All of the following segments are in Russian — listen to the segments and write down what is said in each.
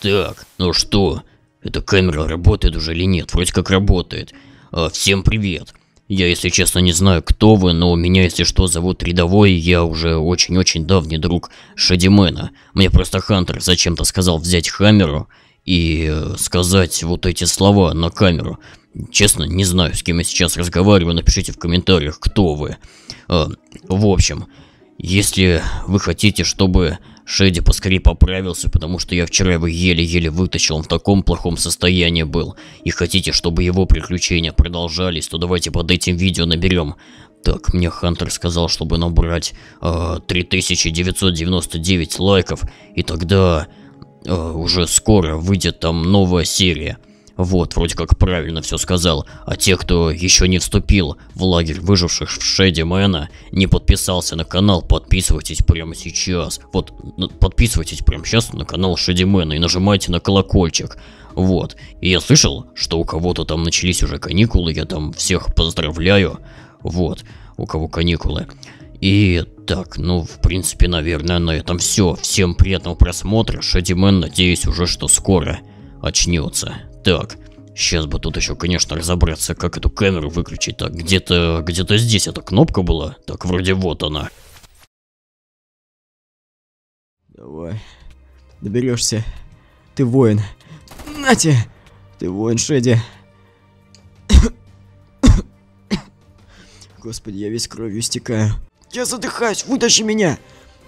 Так, ну что, эта камера работает уже или нет? Вроде как работает. А, всем привет. Я, если честно, не знаю, кто вы, но меня, если что, зовут Рядовой, я уже очень-очень давний друг Шадимена. Мне просто Хантер зачем-то сказал взять камеру и э, сказать вот эти слова на камеру. Честно, не знаю, с кем я сейчас разговариваю, напишите в комментариях, кто вы. А, в общем, если вы хотите, чтобы Шеди поскорее поправился, потому что я вчера его еле-еле вытащил, он в таком плохом состоянии был. И хотите, чтобы его приключения продолжались, то давайте под этим видео наберем. Так, мне Хантер сказал, чтобы набрать э, 3999 лайков, и тогда э, уже скоро выйдет там новая серия. Вот, вроде как правильно все сказал. А те, кто еще не вступил в лагерь выживших в Шеди Мэна, не подписался на канал, подписывайтесь прямо сейчас. Вот, подписывайтесь прямо сейчас на канал Шеди Мэна и нажимайте на колокольчик. Вот. И я слышал, что у кого-то там начались уже каникулы, я там всех поздравляю. Вот, у кого каникулы. И так, ну, в принципе, наверное, на этом все. Всем приятного просмотра. Шеди Шадимен, надеюсь, уже что скоро очнется. Так, сейчас бы тут еще, конечно, разобраться, как эту камеру выключить. Так, где-то, где-то здесь эта кнопка была. Так, вроде вот она. Давай, доберешься. Ты воин. Нате, ты воин, Шеди. Господи, я весь кровью стекаю. Я задыхаюсь, вытащи меня!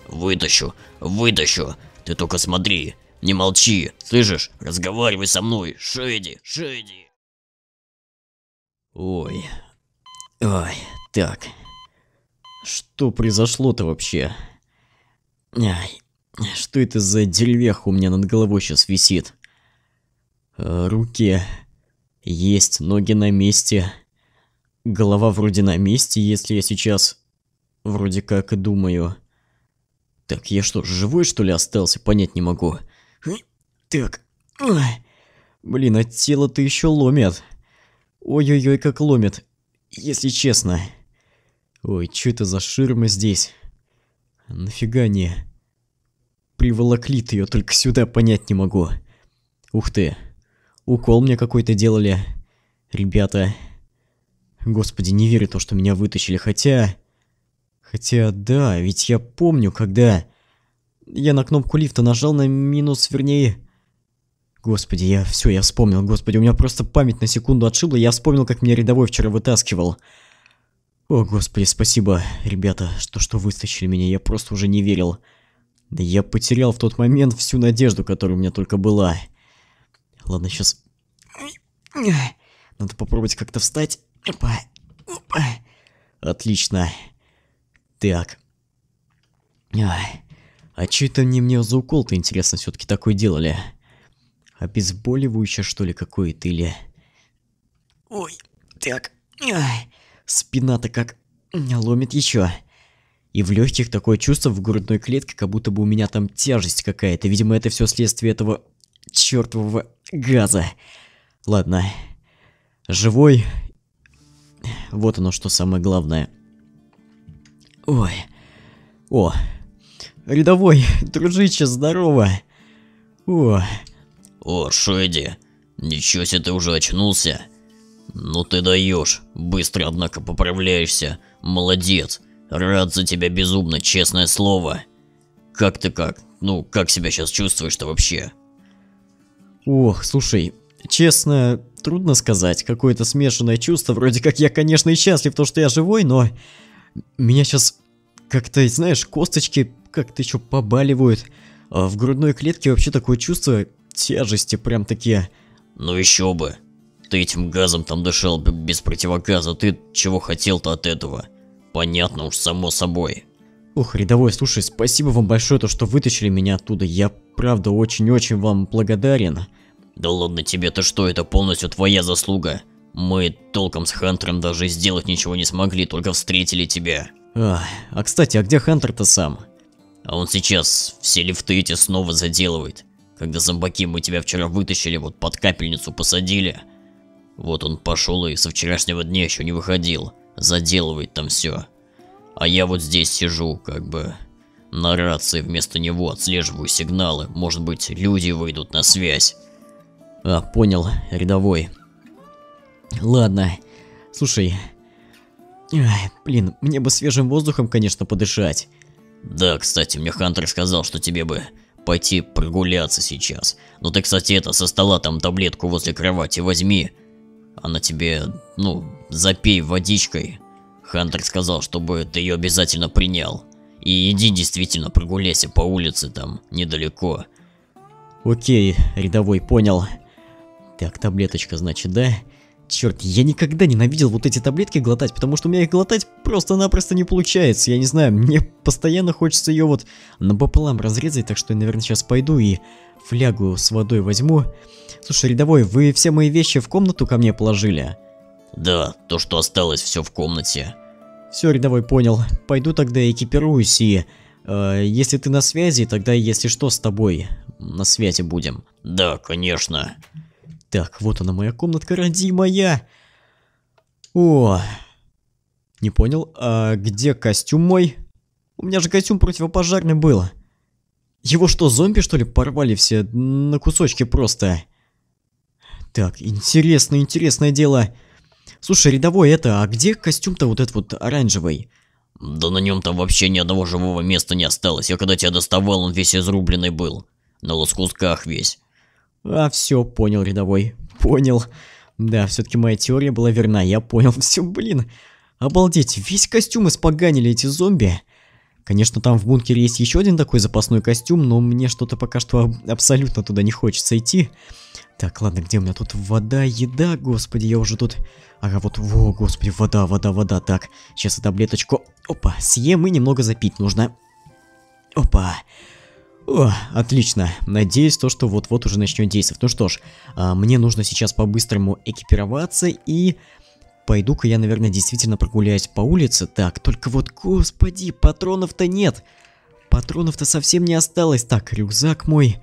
Вытащу, вытащу. Ты только смотри, не молчи, слышишь? Разговаривай со мной, шейди, шейди. Ой. Ой, так. Что произошло-то вообще? Ай, что это за дельвех у меня над головой сейчас висит? Э, руки есть, ноги на месте. Голова вроде на месте, если я сейчас вроде как и думаю. Так я что, живой что ли остался, понять не могу. Так. Ой. Блин, а тело-то еще ломит. Ой-ой-ой, как ломит. Если честно. Ой, что это за ширма здесь? Нафига не? Приволокли ты ее, только сюда понять не могу. Ух ты. Укол мне какой-то делали. Ребята. Господи, не верю то, что меня вытащили, хотя... Хотя, да, ведь я помню, когда я на кнопку лифта нажал на минус, вернее... Господи, я все, я вспомнил, господи, у меня просто память на секунду отшибла, я вспомнил, как меня рядовой вчера вытаскивал. О, господи, спасибо, ребята, что что вытащили меня, я просто уже не верил. Да Я потерял в тот момент всю надежду, которая у меня только была. Ладно, сейчас... Надо попробовать как-то встать. Опа. Опа. Отлично. Так. Ай. А че это мне мне за укол-то, интересно, все таки такой делали? Обезболивающее, что ли, какое-то, или... Ой, так... Спина-то как ломит еще. И в легких такое чувство в грудной клетке, как будто бы у меня там тяжесть какая-то. Видимо, это все следствие этого чертового газа. Ладно. Живой. Вот оно, что самое главное. Ой. О, Рядовой, дружище, здорово. О. О, Шэдди, ничего себе ты уже очнулся. Ну ты даешь, быстро, однако, поправляешься. Молодец, рад за тебя безумно, честное слово. Как ты как? Ну, как себя сейчас чувствуешь-то вообще? Ох, слушай, честно, трудно сказать. Какое-то смешанное чувство. Вроде как я, конечно, и счастлив, то, что я живой, но... Меня сейчас как-то, знаешь, косточки как-то еще побаливают. А в грудной клетке вообще такое чувство тяжести прям такие. Ну еще бы. Ты этим газом там дышал без противогаза, ты чего хотел-то от этого? Понятно уж, само собой. Ох, рядовой, слушай, спасибо вам большое, то, что вытащили меня оттуда. Я правда очень-очень вам благодарен. Да ладно тебе-то что, это полностью твоя заслуга. Мы толком с Хантером даже сделать ничего не смогли, только встретили тебя. А, а кстати, а где Хантер-то сам? А он сейчас все лифты эти снова заделывает. Когда зомбаки мы тебя вчера вытащили, вот под капельницу посадили. Вот он пошел и со вчерашнего дня еще не выходил. Заделывает там все. А я вот здесь сижу, как бы на рации вместо него отслеживаю сигналы. Может быть, люди выйдут на связь. А, понял, рядовой. Ладно. Слушай. Ай, блин, мне бы свежим воздухом, конечно, подышать. Да, кстати, мне Хантер сказал, что тебе бы пойти прогуляться сейчас. Но ты, кстати, это, со стола там таблетку возле кровати возьми. Она тебе, ну, запей водичкой. Хантер сказал, чтобы ты ее обязательно принял. И иди действительно прогуляйся по улице там, недалеко. Окей, рядовой, понял. Так, таблеточка, значит, да? Черт, я никогда ненавидел вот эти таблетки глотать, потому что у меня их глотать просто-напросто не получается. Я не знаю, мне постоянно хочется ее вот напополам разрезать, так что я, наверное, сейчас пойду и флягу с водой возьму. Слушай, рядовой, вы все мои вещи в комнату ко мне положили? Да, то, что осталось, все в комнате. Все, рядовой, понял. Пойду тогда экипируюсь и... Э, если ты на связи, тогда если что, с тобой на связи будем. Да, конечно. Так, вот она моя комнатка родимая. О, не понял, а где костюм мой? У меня же костюм противопожарный был. Его что, зомби что ли порвали все на кусочки просто? Так, интересно, интересное дело. Слушай, рядовой это, а где костюм-то вот этот вот оранжевый? Да на нем там вообще ни одного живого места не осталось. Я когда тебя доставал, он весь изрубленный был. На лоскутках весь. А, все, понял, рядовой. Понял. Да, все-таки моя теория была верна, я понял. Все, блин. Обалдеть, весь костюм испоганили эти зомби. Конечно, там в бункере есть еще один такой запасной костюм, но мне что-то пока что абсолютно туда не хочется идти. Так, ладно, где у меня тут вода, еда, господи, я уже тут... Ага, вот, во, господи, вода, вода, вода, так. Сейчас таблеточку... Опа, съем и немного запить нужно. Опа. О, отлично. Надеюсь, то, что вот-вот уже начнет действовать. Ну что ж, а, мне нужно сейчас по-быстрому экипироваться и... Пойду-ка я, наверное, действительно прогуляюсь по улице. Так, только вот, господи, патронов-то нет. Патронов-то совсем не осталось. Так, рюкзак мой.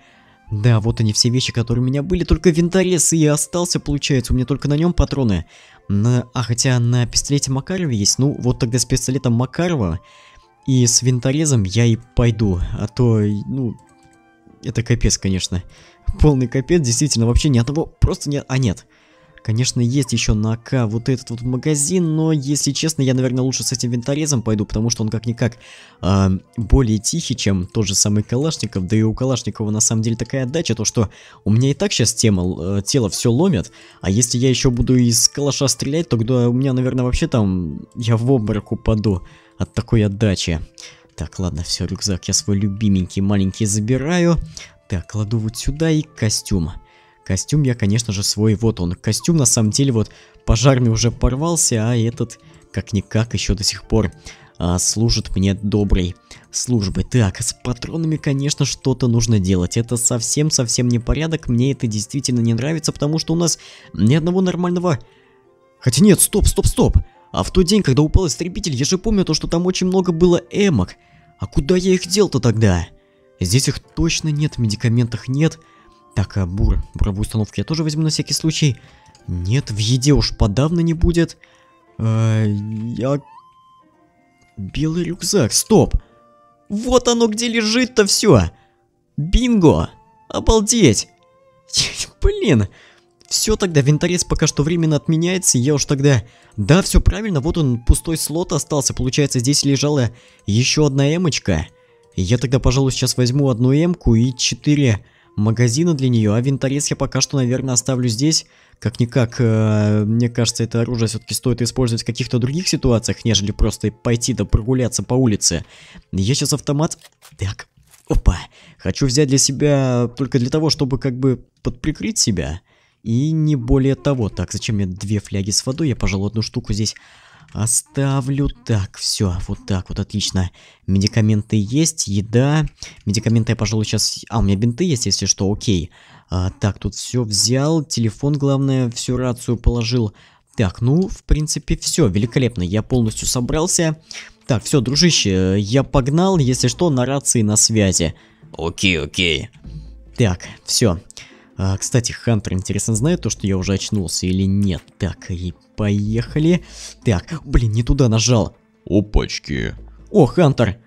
Да, вот они все вещи, которые у меня были. Только винторез и остался, получается. У меня только на нем патроны. На... А хотя на пистолете Макарова есть. Ну, вот тогда с пистолетом Макарова и с винторезом я и пойду, а то, ну, это капец, конечно. Полный капец, действительно, вообще ни одного, просто нет, а нет. Конечно, есть еще на АК вот этот вот магазин, но, если честно, я, наверное, лучше с этим винторезом пойду, потому что он как-никак э, более тихий, чем тот же самый Калашников, да и у Калашникова на самом деле такая отдача, то что у меня и так сейчас тема, э, тело все ломит, а если я еще буду из калаша стрелять, то у меня, наверное, вообще там я в обморок упаду от такой отдачи. Так, ладно, все, рюкзак я свой любименький маленький забираю. Так, кладу вот сюда и костюм. Костюм я, конечно же, свой, вот он. Костюм, на самом деле, вот пожарный уже порвался, а этот, как-никак, еще до сих пор а, служит мне доброй службой. Так, с патронами, конечно, что-то нужно делать. Это совсем-совсем не порядок, мне это действительно не нравится, потому что у нас ни одного нормального... Хотя нет, стоп, стоп, стоп! А в тот день, когда упал истребитель, я же помню то, что там очень много было эмок. А куда я их дел-то тогда? Здесь их точно нет, в медикаментах нет. Так, а бур, буровую установку я тоже возьму на всякий случай. Нет, в еде уж подавно не будет. А, я... Белый рюкзак, стоп! Вот оно где лежит-то все! Бинго! Обалдеть! Блин, все тогда, винторез пока что временно отменяется, я уж тогда... Да, все правильно, вот он, пустой слот остался, получается, здесь лежала еще одна эмочка. Я тогда, пожалуй, сейчас возьму одну эмку и четыре магазина для нее, а винторез я пока что, наверное, оставлю здесь. Как-никак, э, мне кажется, это оружие все-таки стоит использовать в каких-то других ситуациях, нежели просто пойти да прогуляться по улице. Я сейчас автомат... Так, опа, хочу взять для себя только для того, чтобы как бы подприкрыть себя. И не более того. Так, зачем мне две фляги с водой? Я, пожалуй, одну штуку здесь оставлю. Так, все, вот так вот, отлично. Медикаменты есть, еда. Медикаменты я, пожалуй, сейчас... А, у меня бинты есть, если что, окей. А, так, тут все взял. Телефон, главное, всю рацию положил. Так, ну, в принципе, все, великолепно. Я полностью собрался. Так, все, дружище, я погнал, если что, на рации на связи. Окей, окей. Так, все. А, кстати, Хантер, интересно, знает то, что я уже очнулся или нет? Так, и поехали. Так, блин, не туда нажал. Опачки. О, Хантер,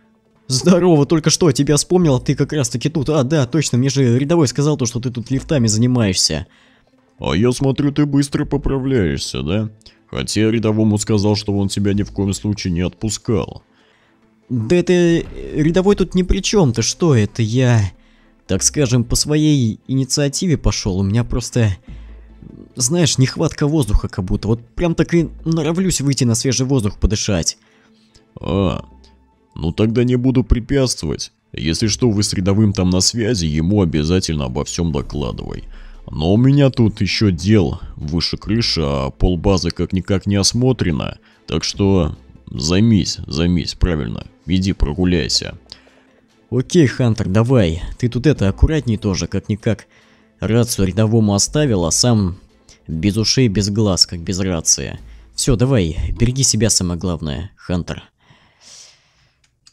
Здорово, только что тебя вспомнил, ты как раз таки тут. А, да, точно, мне же рядовой сказал то, что ты тут лифтами занимаешься. А я смотрю, ты быстро поправляешься, да? Хотя рядовому сказал, что он тебя ни в коем случае не отпускал. Да это э, рядовой тут ни при чем, ты что это я так скажем, по своей инициативе пошел, у меня просто, знаешь, нехватка воздуха как будто, вот прям так и норовлюсь выйти на свежий воздух подышать. А, ну тогда не буду препятствовать. Если что, вы с рядовым там на связи, ему обязательно обо всем докладывай. Но у меня тут еще дел выше крыши, а полбазы как-никак не осмотрено, так что займись, займись, правильно, иди прогуляйся. Окей, Хантер, давай. Ты тут это, аккуратней тоже, как-никак. Рацию рядовому оставил, а сам без ушей, без глаз, как без рации. Все, давай, береги себя самое главное, Хантер.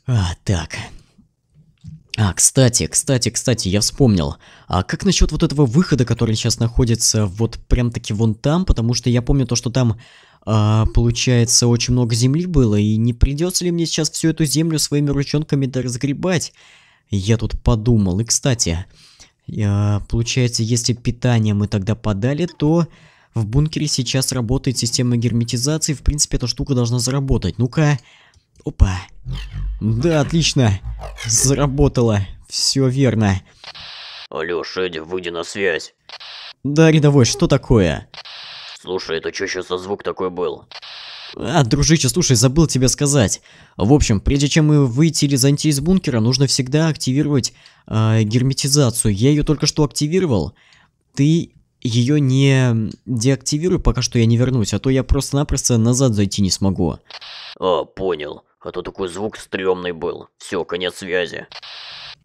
А, так. А, кстати, кстати, кстати, я вспомнил. А как насчет вот этого выхода, который сейчас находится вот прям-таки вон там? Потому что я помню то, что там а, получается, очень много земли было, и не придется ли мне сейчас всю эту землю своими ручонками доразгребать? Я тут подумал. И, кстати, а, получается, если питание мы тогда подали, то в бункере сейчас работает система герметизации. В принципе, эта штука должна заработать. Ну-ка... Опа. Да, отлично. Заработало. Все верно. Алло, Шеди, выйди на связь. Да, рядовой, что такое? Слушай, это что сейчас за звук такой был? А, дружище, слушай, забыл тебе сказать. В общем, прежде чем мы выйти или зайти из бункера, нужно всегда активировать э, герметизацию. Я ее только что активировал. Ты ее не деактивируй, пока что я не вернусь, а то я просто-напросто назад зайти не смогу. А, понял. А то такой звук стрёмный был. Все, конец связи.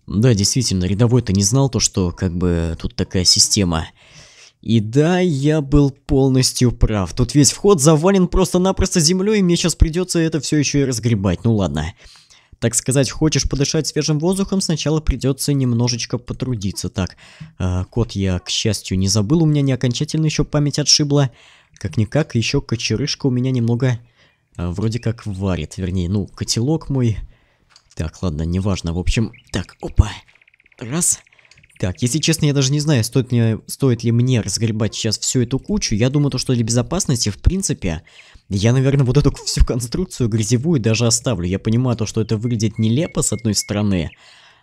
Да, действительно, рядовой-то не знал то, что как бы тут такая система. И да, я был полностью прав. Тут весь вход завален просто-напросто землей, и мне сейчас придется это все еще и разгребать. Ну ладно. Так сказать, хочешь подышать свежим воздухом, сначала придется немножечко потрудиться. Так, э, кот я, к счастью, не забыл, у меня не окончательно еще память отшибла. Как-никак, еще кочерышка у меня немного э, вроде как варит. Вернее, ну, котелок мой. Так, ладно, неважно. В общем, так, опа. Раз. Раз. Так, если честно, я даже не знаю, стоит, мне, стоит ли мне разгребать сейчас всю эту кучу. Я думаю, то, что для безопасности, в принципе, я, наверное, вот эту всю конструкцию грязевую даже оставлю. Я понимаю то, что это выглядит нелепо, с одной стороны,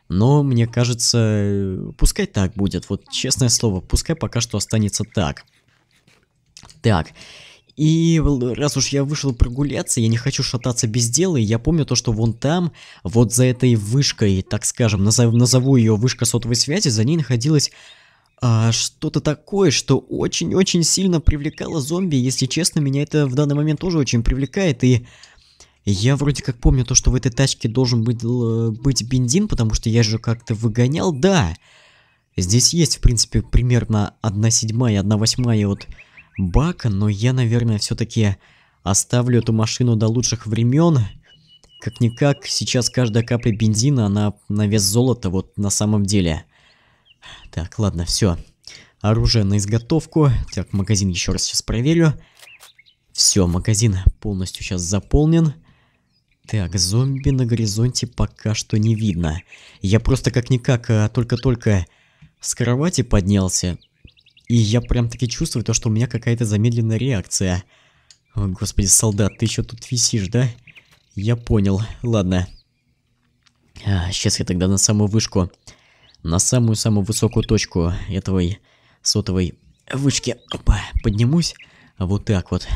но мне кажется, пускай так будет. Вот честное слово, пускай пока что останется так. Так, и раз уж я вышел прогуляться, я не хочу шататься без дела, и я помню то, что вон там, вот за этой вышкой, так скажем, назов, назову ее вышка сотовой связи, за ней находилось а, что-то такое, что очень-очень сильно привлекало зомби, если честно, меня это в данный момент тоже очень привлекает, и... Я вроде как помню то, что в этой тачке должен быть, быть бензин, потому что я же как-то выгонял, да. Здесь есть, в принципе, примерно 1 седьмая, 1 восьмая от Бак, но я, наверное, все-таки оставлю эту машину до лучших времен. Как-никак, сейчас каждая капля бензина, она на вес золота, вот на самом деле. Так, ладно, все. Оружие на изготовку. Так, магазин еще раз сейчас проверю. Все, магазин полностью сейчас заполнен. Так, зомби на горизонте пока что не видно. Я просто как-никак а, только-только с кровати поднялся. И я прям таки чувствую то, что у меня какая-то замедленная реакция. О, господи, солдат, ты еще тут висишь, да? Я понял, ладно. А, сейчас я тогда на самую вышку. На самую-самую высокую точку этого сотовой вышки. Опа, поднимусь. Вот так вот.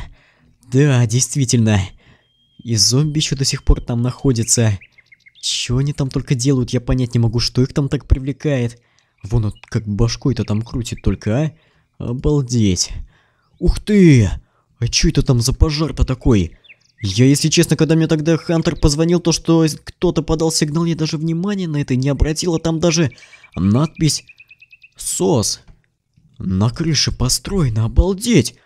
Да, действительно. И зомби еще до сих пор там находится. Чё они там только делают, я понять не могу, что их там так привлекает. Вон он как башкой-то там крутит только, а? Обалдеть. Ух ты! А чё это там за пожар-то такой? Я, если честно, когда мне тогда Хантер позвонил, то что кто-то подал сигнал, я даже внимания на это не обратила. Там даже надпись «СОС». На крыше построено, обалдеть!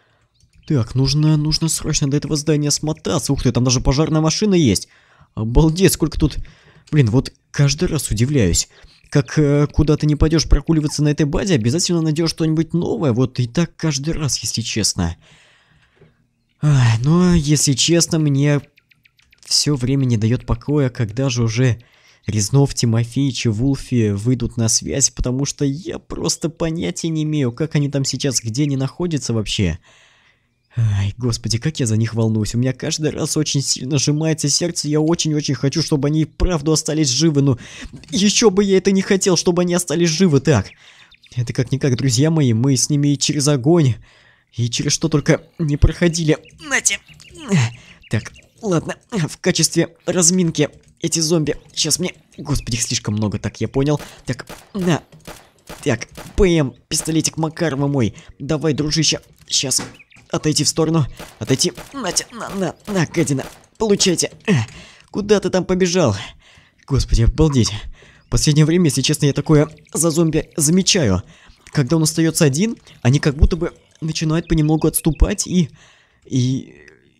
Так, нужно, нужно срочно до этого здания смотаться. Ух ты, там даже пожарная машина есть. Обалдеть, сколько тут... Блин, вот каждый раз удивляюсь как э, куда ты не пойдешь прогуливаться на этой базе, обязательно найдешь что-нибудь новое. Вот и так каждый раз, если честно. но, ну, если честно, мне все время не дает покоя, когда же уже Резнов, Тимофеич и Вулфи выйдут на связь, потому что я просто понятия не имею, как они там сейчас, где они находятся Вообще. Ай, господи, как я за них волнуюсь. У меня каждый раз очень сильно сжимается сердце. Я очень-очень хочу, чтобы они правду остались живы. Ну, еще бы я это не хотел, чтобы они остались живы. Так, это как-никак, друзья мои. Мы с ними и через огонь, и через что только не проходили. Нате. Так, ладно, в качестве разминки эти зомби. Сейчас мне... Господи, их слишком много, так, я понял. Так, на. Так, ПМ, пистолетик Макарова мой. Давай, дружище. Сейчас Отойти в сторону. Отойти. Натя, на, на, на, гадина. Получайте. Э, куда ты там побежал? Господи, обалдеть. В последнее время, если честно, я такое за зомби замечаю. Когда он остается один, они как будто бы начинают понемногу отступать и... И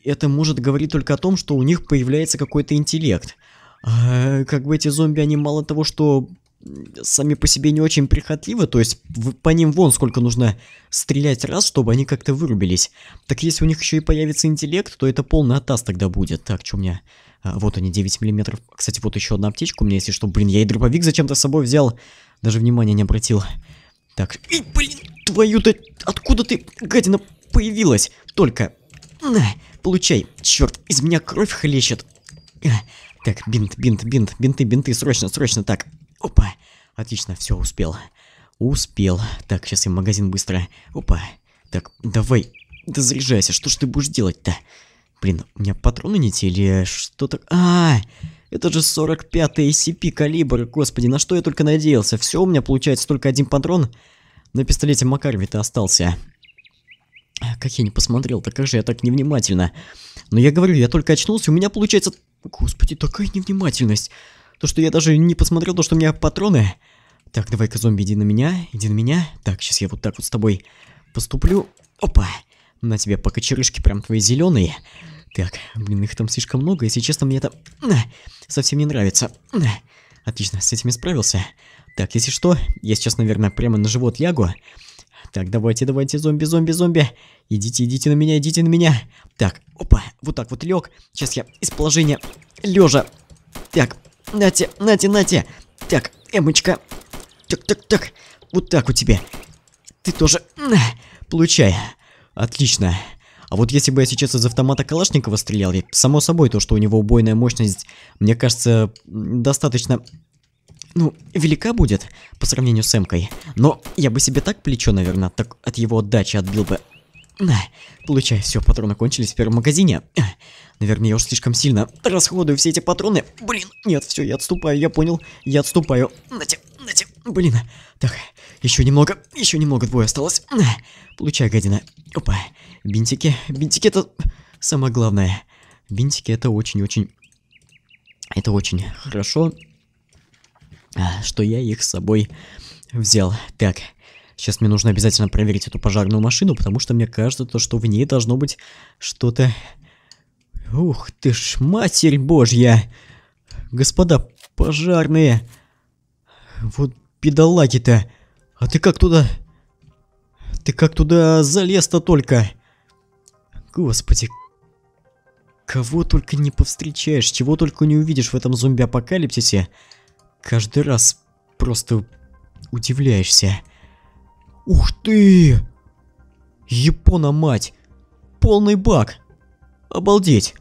это может говорить только о том, что у них появляется какой-то интеллект. А, как бы эти зомби, они мало того, что сами по себе не очень прихотливы, то есть по ним вон сколько нужно стрелять раз, чтобы они как-то вырубились. Так если у них еще и появится интеллект, то это полный атас тогда будет. Так, что у меня... А, вот они, 9 миллиметров. Кстати, вот еще одна аптечка у меня, если что. Блин, я и дробовик зачем-то с собой взял. Даже внимания не обратил. Так, и, блин, твою-то... Откуда ты, гадина, появилась? Только... На, получай. Черт, из меня кровь хлещет. Э, так, бинт, бинт, бинт, бинты, бинты, срочно, срочно, так. Опа. Отлично, все, успел. Успел. Так, сейчас я магазин быстро. Опа. Так, давай. Да заряжайся, что ж ты будешь делать-то? Блин, у меня патроны не те или что-то... А, это же 45-й SCP калибр, господи, на что я только надеялся. Все у меня получается только один патрон на пистолете Макарви-то остался. Как я не посмотрел, так как же я так невнимательно. Но я говорю, я только очнулся, у меня получается... Господи, такая невнимательность. То, что я даже не посмотрел, то, что у меня патроны. Так, давай-ка, зомби, иди на меня, иди на меня. Так, сейчас я вот так вот с тобой поступлю. Опа! На тебе пока черышки прям твои зеленые. Так, блин, их там слишком много, если честно, мне это совсем не нравится. Отлично, с этими справился. Так, если что, я сейчас, наверное, прямо на живот лягу. Так, давайте, давайте, зомби, зомби, зомби. Идите, идите на меня, идите на меня. Так, опа, вот так вот лег. Сейчас я из положения лежа. Так, Нате, нате, нате. Так, Эмочка. Так, так, так. Вот так у тебя. Ты тоже... Получай. Отлично. А вот если бы я сейчас из автомата Калашникова стрелял, я, само собой, то, что у него убойная мощность, мне кажется, достаточно, ну, велика будет по сравнению с Эмкой. Но я бы себе так плечо, наверное, так от его отдачи отбил бы. получай, все, патроны кончились в первом магазине. Наверное, я уж слишком сильно расходую все эти патроны. Блин, нет, все, я отступаю, я понял. Я отступаю. Нате, нате, блин. Так, еще немного, еще немного, двое осталось. Получай, гадина. Опа, бинтики. Бинтики это самое главное. Бинтики это очень-очень... Это очень хорошо, а, что я их с собой взял. Так, Сейчас мне нужно обязательно проверить эту пожарную машину, потому что мне кажется, то, что в ней должно быть что-то Ух ты ж, матерь божья! Господа пожарные! Вот педалаки-то! А ты как туда... Ты как туда залез-то только? Господи, кого только не повстречаешь, чего только не увидишь в этом зомби-апокалипсисе. Каждый раз просто удивляешься. Ух ты! Япона мать! Полный бак! Обалдеть!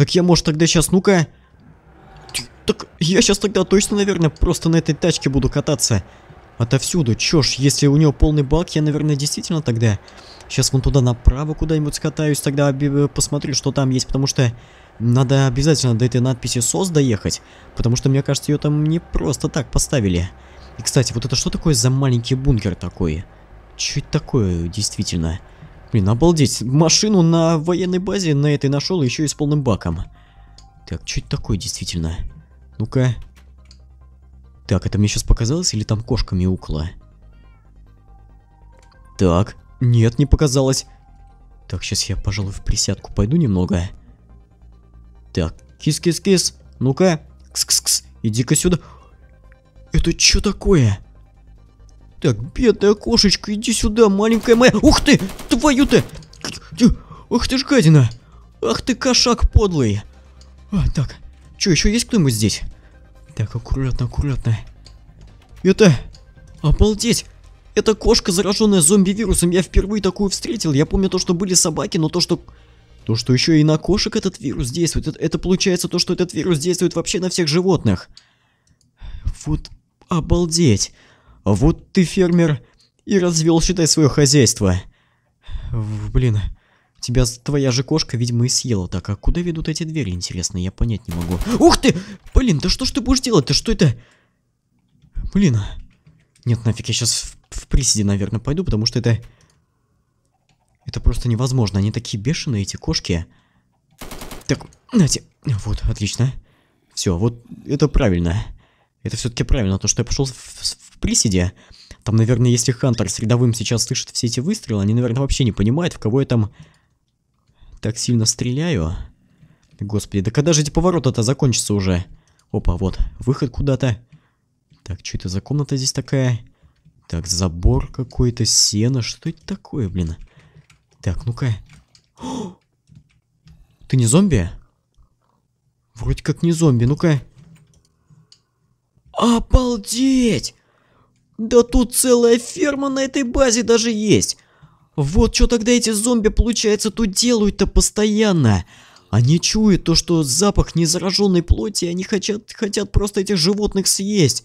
Так я, может, тогда сейчас, ну-ка... Так я сейчас тогда точно, наверное, просто на этой тачке буду кататься. Отовсюду. Чё ж, если у него полный бак, я, наверное, действительно тогда... Сейчас вон туда направо куда-нибудь скатаюсь, тогда э, посмотрю, что там есть, потому что... Надо обязательно до этой надписи «СОС» доехать, потому что, мне кажется, ее там не просто так поставили. И, кстати, вот это что такое за маленький бункер такой? Чуть такое, действительно. Блин, обалдеть. Машину на военной базе на этой нашел еще и с полным баком. Так, что это такое действительно? Ну-ка. Так, это мне сейчас показалось или там кошка мяукала? Так, нет, не показалось. Так, сейчас я, пожалуй, в присядку пойду немного. Так, кис-кис-кис. Ну-ка. Кс-кс-кс. Иди-ка сюда. Это что такое? Так, бедная кошечка, иди сюда, маленькая моя. Ух ты, твою-то. Ух ты ж гадина. Ах ты кошак подлый. А, так, что, еще есть кто-нибудь здесь? Так, аккуратно, аккуратно. Это... Обалдеть. Это кошка, зараженная зомби-вирусом. Я впервые такую встретил. Я помню то, что были собаки, но то, что... То, что еще и на кошек этот вирус действует. Это, это получается то, что этот вирус действует вообще на всех животных. Вот обалдеть. Вот ты фермер и развел, считай, свое хозяйство. Блин, тебя твоя же кошка, видимо, и съела. Так, а куда ведут эти двери, интересно? Я понять не могу. Ух ты! Блин, да что ж ты будешь делать-то? Что это? Блин. Нет, нафиг, я сейчас в, в приседе, наверное, пойду, потому что это... Это просто невозможно. Они такие бешеные, эти кошки. Так, знаете, вот, отлично. Все, вот это правильно. Это все-таки правильно, то, что я пошел в, приседе. Там, наверное, если Хантер с рядовым сейчас слышит все эти выстрелы, они, наверное, вообще не понимают, в кого я там так сильно стреляю. Господи, да когда же эти повороты-то закончатся уже? Опа, вот, выход куда-то. Так, что это за комната здесь такая? Так, забор какой-то, сено. Что это такое, блин? Так, ну-ка. Ты не зомби? Вроде как не зомби, ну-ка. Обалдеть! Да тут целая ферма на этой базе даже есть. Вот что тогда эти зомби, получается, тут делают-то постоянно. Они чуют то, что запах незараженной плоти, они хотят, хотят просто этих животных съесть.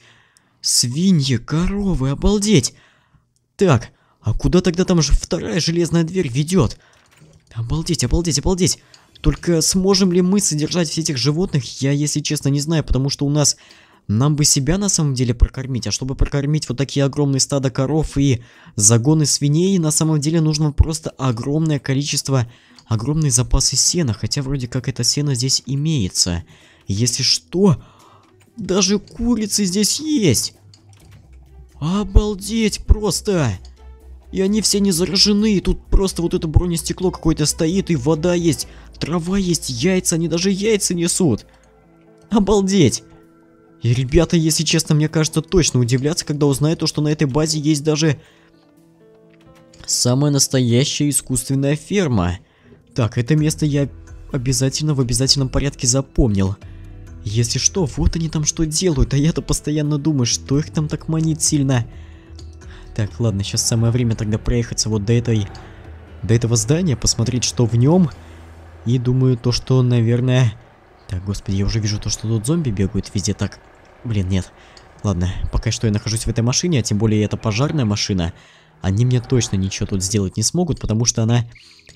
Свиньи, коровы, обалдеть. Так, а куда тогда там же вторая железная дверь ведет? Обалдеть, обалдеть, обалдеть. Только сможем ли мы содержать всех этих животных, я, если честно, не знаю, потому что у нас нам бы себя на самом деле прокормить, а чтобы прокормить вот такие огромные стада коров и загоны свиней, на самом деле нужно просто огромное количество, огромные запасы сена, хотя вроде как это сено здесь имеется. Если что, даже курицы здесь есть. Обалдеть просто! И они все не заражены, и тут просто вот это бронестекло какое-то стоит, и вода есть, трава есть, яйца, они даже яйца несут. Обалдеть! И ребята, если честно, мне кажется, точно удивляться, когда узнают то, что на этой базе есть даже самая настоящая искусственная ферма. Так, это место я обязательно в обязательном порядке запомнил. Если что, вот они там что делают, а я-то постоянно думаю, что их там так манит сильно. Так, ладно, сейчас самое время тогда проехаться вот до этой... До этого здания, посмотреть, что в нем. И думаю, то, что, наверное... Так, господи, я уже вижу то, что тут зомби бегают везде так. Блин, нет. Ладно, пока что я нахожусь в этой машине, а тем более это пожарная машина. Они мне точно ничего тут сделать не смогут, потому что она...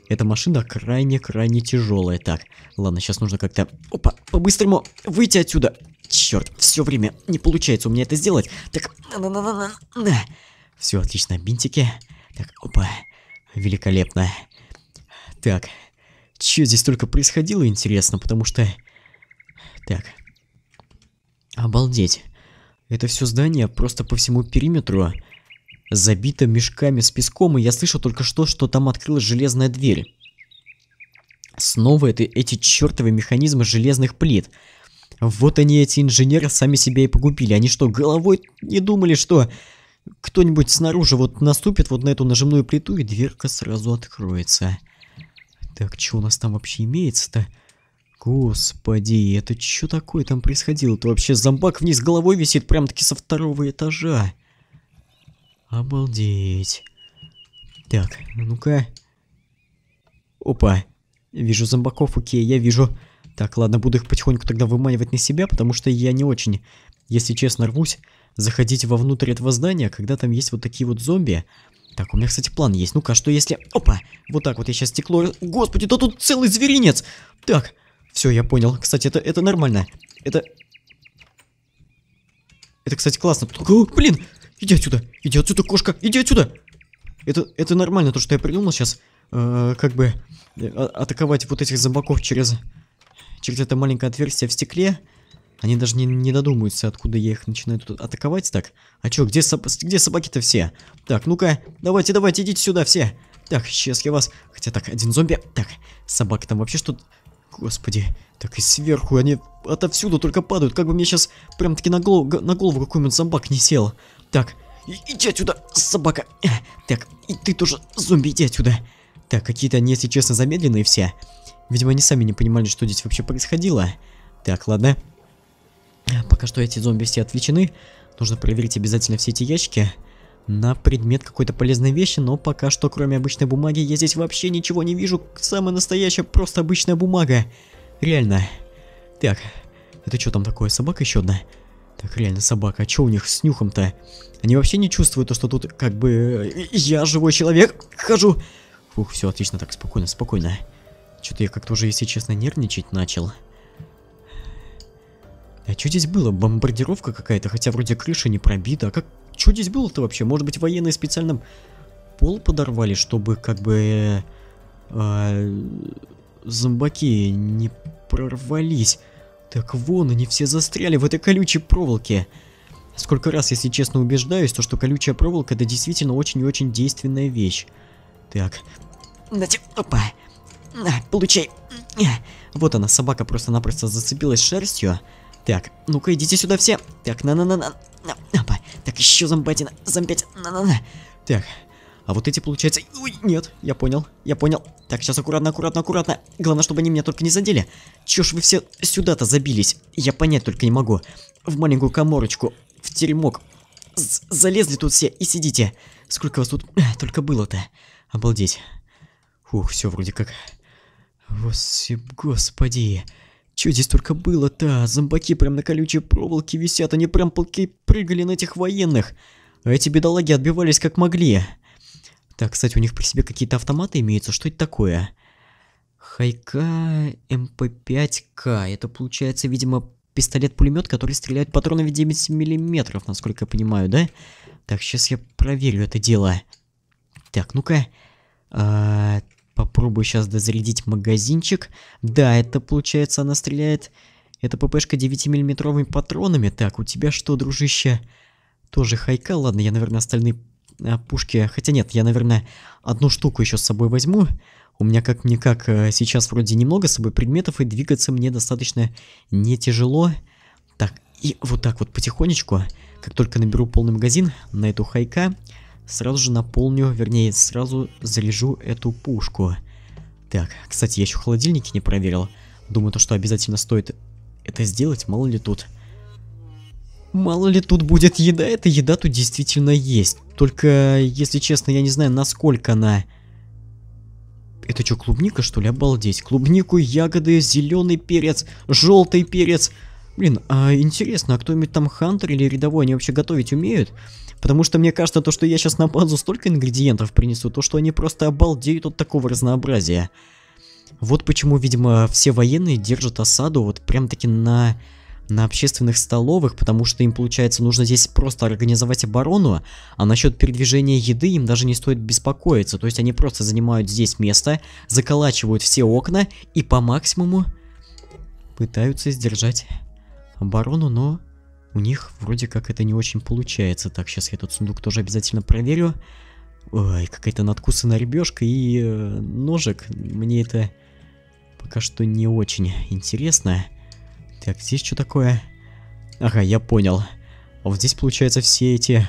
Эта машина крайне-крайне тяжелая. Так, ладно, сейчас нужно как-то... Опа, по-быстрому выйти отсюда. Черт, все время не получается у меня это сделать. Так, на-на-на-на-на. Все, отлично, бинтики. Так, опа, великолепно. Так, что здесь только происходило, интересно, потому что... Так, Обалдеть. Это все здание просто по всему периметру забито мешками с песком, и я слышал только что, что там открылась железная дверь. Снова это эти чертовые механизмы железных плит. Вот они, эти инженеры, сами себя и погубили. Они что, головой не думали, что кто-нибудь снаружи вот наступит вот на эту нажимную плиту, и дверка сразу откроется. Так, что у нас там вообще имеется-то? Господи, это что такое там происходило? Это вообще зомбак вниз головой висит, прям таки со второго этажа. Обалдеть. Так, ну-ка. Опа. Вижу зомбаков, окей, я вижу. Так, ладно, буду их потихоньку тогда выманивать на себя, потому что я не очень, если честно, рвусь заходить вовнутрь этого здания, когда там есть вот такие вот зомби. Так, у меня, кстати, план есть. Ну-ка, что если... Опа! Вот так вот я сейчас стекло... Господи, да тут целый зверинец! Так, все, я понял. Кстати, это, это нормально. Это... Это, кстати, классно. О, блин, иди отсюда. Иди отсюда, кошка. Иди отсюда. Это, это нормально, то, что я придумал сейчас. Э, как бы э, а атаковать вот этих зомбаков через... Через это маленькое отверстие в стекле. Они даже не, не додумаются, откуда я их начинаю тут атаковать. Так, а чё, где, соб где собаки-то все? Так, ну-ка, давайте, давайте, идите сюда все. Так, сейчас я вас... Хотя так, один зомби... Так, собака там вообще что-то... Господи. Так и сверху они отовсюду только падают. Как бы мне сейчас прям таки на, голов, на голову какой-нибудь зомбак не сел. Так, иди отсюда, собака. Э, так, и ты тоже, зомби, иди отсюда. Так, какие-то они, если честно, замедленные все. Видимо, они сами не понимали, что здесь вообще происходило. Так, ладно. Пока что эти зомби все отвлечены. Нужно проверить обязательно все эти ящики на предмет какой-то полезной вещи, но пока что кроме обычной бумаги я здесь вообще ничего не вижу. Самая настоящая просто обычная бумага. Реально. Так, это что там такое? Собака еще одна? Так, реально, собака. А что у них с нюхом-то? Они вообще не чувствуют то, что тут как бы э, я живой человек хожу. Фух, все отлично, так, спокойно, спокойно. Что-то я как-то уже, если честно, нервничать начал. А что здесь было? Бомбардировка какая-то, хотя вроде крыша не пробита. А как, что здесь было-то вообще? Может быть, военные специально пол подорвали, чтобы как бы... Э, э, зомбаки не прорвались. Так вон, они все застряли в этой колючей проволоке. Сколько раз, если честно, убеждаюсь, то что колючая проволока это действительно очень и очень действенная вещь. Так. Опа. На, получай. Вот она, собака просто-напросто зацепилась шерстью. Так, ну-ка идите сюда все. Так, на-на-на-на. На, на, па. Так, еще зомбатина. Зомбятина. На-на-на. Так. А вот эти, получается... Ой, нет, я понял, я понял. Так, сейчас аккуратно, аккуратно, аккуратно. Главное, чтобы они меня только не задели. Чё ж вы все сюда-то забились? Я понять только не могу. В маленькую коморочку, в теремок. З залезли тут все и сидите. Сколько вас тут только было-то? Обалдеть. Фух, все вроде как... Восип, господи. Чё здесь только было-то? Зомбаки прям на колючей проволоке висят, они прям полки прыгали на этих военных. А эти бедолаги отбивались как могли. Так, кстати, у них при себе какие-то автоматы имеются. Что это такое? Хайка МП-5К. Эм это получается, видимо, пистолет-пулемет, который стреляет патронами 9 миллиметров, насколько я понимаю, да? Так, сейчас я проверю это дело. Так, ну-ка. А, попробую сейчас дозарядить магазинчик. Да, это получается, она стреляет это ППшка 9-миллиметровыми патронами. Так, у тебя что, дружище? Тоже хайка. Ладно, я, наверное, остальные а, пушки... Хотя нет, я, наверное, одну штуку еще с собой возьму. У меня как-никак э, сейчас вроде немного с собой предметов, и двигаться мне достаточно не тяжело. Так, и вот так вот потихонечку, как только наберу полный магазин на эту хайка, сразу же наполню, вернее, сразу заряжу эту пушку. Так, кстати, я еще холодильники не проверил. Думаю, то, что обязательно стоит это сделать, мало ли тут... Мало ли тут будет еда, эта еда тут действительно есть. Только, если честно, я не знаю, насколько она... Это что, клубника, что ли? Обалдеть. Клубнику, ягоды, зеленый перец, желтый перец. Блин, а интересно, а кто-нибудь там хантер или рядовой, они вообще готовить умеют? Потому что мне кажется, то, что я сейчас на базу столько ингредиентов принесу, то, что они просто обалдеют от такого разнообразия. Вот почему, видимо, все военные держат осаду вот прям-таки на, на общественных столовых, потому что им, получается, нужно здесь просто организовать оборону, а насчет передвижения еды им даже не стоит беспокоиться. То есть они просто занимают здесь место, заколачивают все окна и по максимуму пытаются сдержать оборону, но у них вроде как это не очень получается. Так, сейчас я этот сундук тоже обязательно проверю. Ой, какая-то надкусанная рыбешка и э, ножик. Мне это пока что не очень интересно. Так, здесь что такое? Ага, я понял. А вот здесь, получается, все эти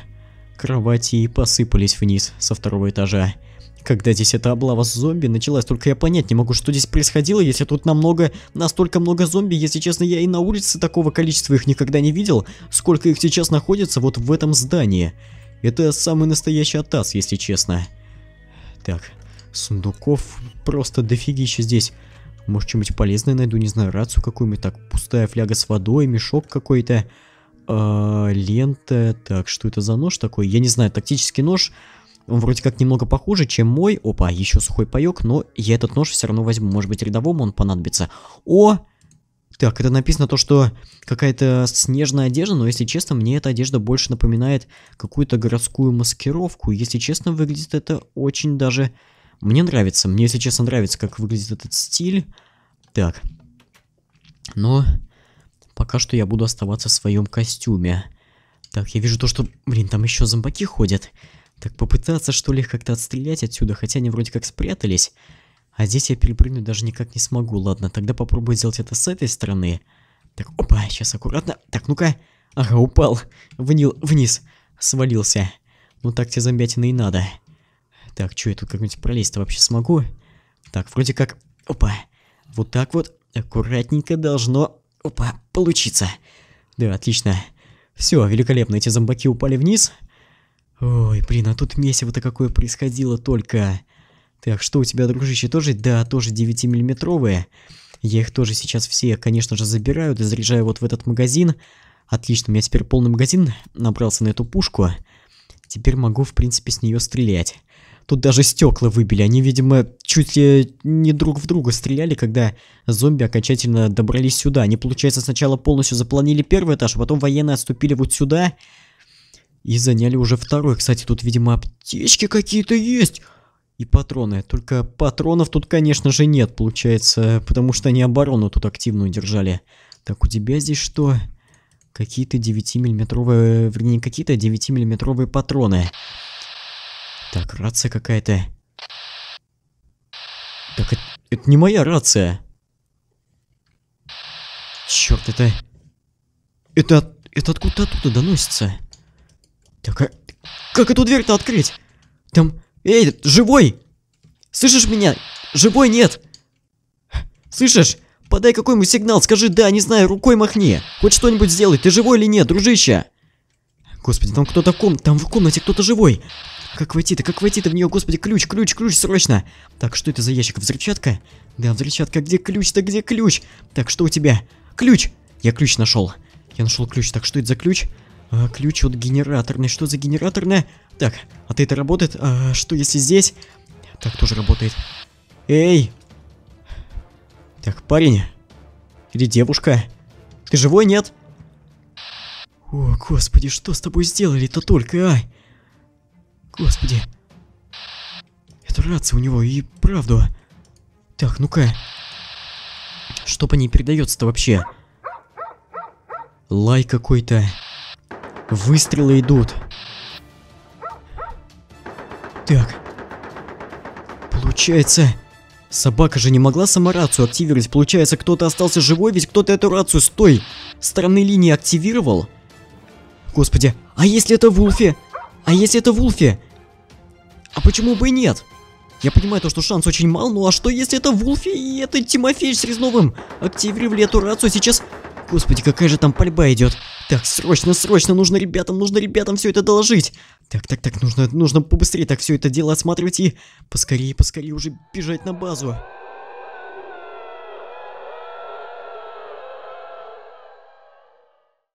кровати и посыпались вниз со второго этажа. Когда здесь эта облава с зомби началась, только я понять не могу, что здесь происходило, если тут намного, настолько много зомби, если честно, я и на улице такого количества их никогда не видел, сколько их сейчас находится вот в этом здании. Это самый настоящий атас, если честно. Так, сундуков просто дофигища здесь. Может, что-нибудь полезное найду, не знаю, рацию какую-нибудь, так, пустая фляга с водой, мешок какой-то, а, лента, так, что это за нож такой, я не знаю, тактический нож, он вроде как немного похуже, чем мой, опа, еще сухой паек, но я этот нож все равно возьму, может быть, рядовому он понадобится. О, так, это написано то, что какая-то снежная одежда, но если честно, мне эта одежда больше напоминает какую-то городскую маскировку. Если честно, выглядит это очень даже... Мне нравится, мне, если честно, нравится, как выглядит этот стиль. Так. Но пока что я буду оставаться в своем костюме. Так, я вижу то, что... Блин, там еще зомбаки ходят. Так, попытаться, что ли, как-то отстрелять отсюда, хотя они вроде как спрятались. А здесь я перепрыгнуть даже никак не смогу. Ладно, тогда попробую сделать это с этой стороны. Так, опа, сейчас аккуратно. Так, ну-ка. Ага, упал. Внил, вниз. Свалился. Ну так тебе зомбятины и надо. Так, что я тут как-нибудь пролезть-то вообще смогу? Так, вроде как... Опа. Вот так вот. Аккуратненько должно... Опа, получиться. Да, отлично. Все, великолепно. Эти зомбаки упали вниз. Ой, блин, а тут месиво-то какое происходило только... Так, что у тебя, дружище, тоже? Да, тоже 9-миллиметровые. Я их тоже сейчас все, конечно же, забираю, и заряжаю вот в этот магазин. Отлично, у меня теперь полный магазин набрался на эту пушку. Теперь могу, в принципе, с нее стрелять. Тут даже стекла выбили. Они, видимо, чуть ли не друг в друга стреляли, когда зомби окончательно добрались сюда. Они, получается, сначала полностью запланили первый этаж, а потом военные отступили вот сюда и заняли уже второй. Кстати, тут, видимо, аптечки какие-то есть. И патроны. Только патронов тут, конечно же, нет, получается, потому что они оборону тут активную держали. Так, у тебя здесь что? Какие-то 9-миллиметровые... Вернее, какие-то 9-миллиметровые патроны. Так, рация какая-то. Так, это, это не моя рация. Черт, это... Это... Это откуда-то оттуда доносится. Так, а... Как эту дверь-то открыть? Там... Эй, живой! Слышишь меня? Живой нет! Слышишь? Подай какой-нибудь сигнал, скажи «да», не знаю, рукой махни. Хоть что-нибудь сделай, ты живой или нет, дружище? Господи, там кто-то в ком... Там в комнате кто-то живой. Как войти-то, как войти-то в нее, господи, ключ, ключ, ключ, срочно. Так, что это за ящик? Взрывчатка? Да, взрывчатка, где ключ-то, где ключ? Так, что у тебя? Ключ! Я ключ нашел. Я нашел ключ, так что это за ключ? А, ключ от генераторной, что за генераторная? Так, а ты это работает? А, что если здесь? Так, тоже работает. Эй! Так, парень. Или девушка. Ты живой, нет? О, господи, что с тобой сделали-то только, а? Господи. Это рация у него, и правда. Так, ну-ка. Что по ней передается-то вообще? Лай какой-то. Выстрелы идут. Так. Получается... Собака же не могла сама рацию активировать. Получается, кто-то остался живой, ведь кто-то эту рацию с той стороны линии активировал. Господи, а если это Вулфи? А если это Вулфи? А почему бы и нет? Я понимаю то, что шанс очень мал, ну а что если это Вулфи и это Тимофей с Резновым? Активировали эту рацию сейчас... Господи, какая же там пальба идет. Так, срочно, срочно, нужно ребятам, нужно ребятам все это доложить. Так, так, так, нужно, нужно побыстрее так все это дело осматривать и поскорее, поскорее уже бежать на базу.